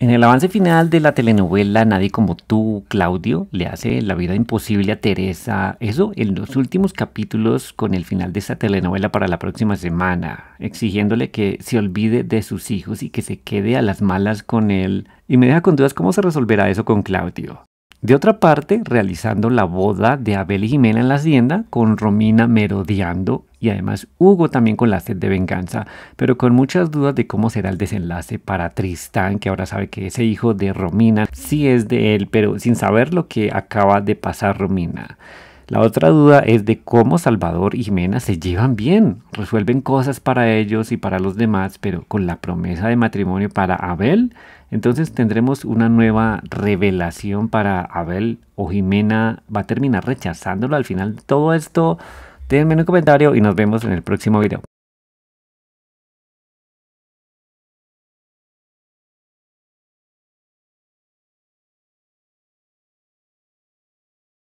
En el avance final de la telenovela Nadie como tú, Claudio, le hace la vida imposible a Teresa. Eso en los últimos capítulos con el final de esta telenovela para la próxima semana, exigiéndole que se olvide de sus hijos y que se quede a las malas con él. Y me deja con dudas cómo se resolverá eso con Claudio. De otra parte, realizando la boda de Abel y Jimena en la hacienda, con Romina merodeando y además Hugo también con la sed de venganza, pero con muchas dudas de cómo será el desenlace para Tristán, que ahora sabe que ese hijo de Romina sí es de él, pero sin saber lo que acaba de pasar Romina. La otra duda es de cómo Salvador y Jimena se llevan bien, resuelven cosas para ellos y para los demás, pero con la promesa de matrimonio para Abel, entonces tendremos una nueva revelación para Abel o Jimena va a terminar rechazándolo al final. Todo esto, déjenme un comentario y nos vemos en el próximo video.